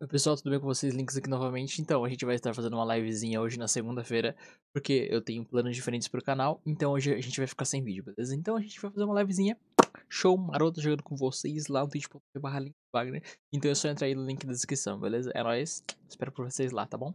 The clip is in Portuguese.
Oi pessoal, tudo bem com vocês? Links aqui novamente. Então, a gente vai estar fazendo uma livezinha hoje na segunda-feira, porque eu tenho planos diferentes pro canal, então hoje a gente vai ficar sem vídeo, beleza? Então a gente vai fazer uma livezinha, show, maroto, jogando com vocês lá no twitch.tv barra Então é só entrar aí no link da descrição, beleza? É nóis, espero por vocês lá, tá bom?